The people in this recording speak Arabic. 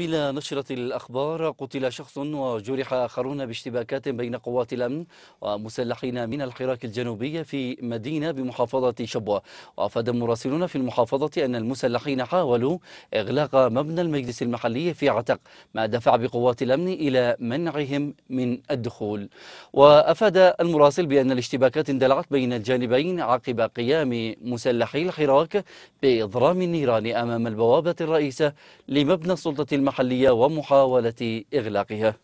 إلى نشرة الأخبار قتل شخص وجرح آخرون باشتباكات بين قوات الأمن ومسلحين من الحراك الجنوبي في مدينة بمحافظة شبوة وأفاد مراسلون في المحافظة أن المسلحين حاولوا إغلاق مبنى المجلس المحلي في عتق ما دفع بقوات الأمن إلى منعهم من الدخول وأفاد المراسل بأن الاشتباكات اندلعت بين الجانبين عقب قيام مسلحي الحراك بإضرام النيران أمام البوابة الرئيسة لمبنى السلطة المحلية ومحاولة إغلاقها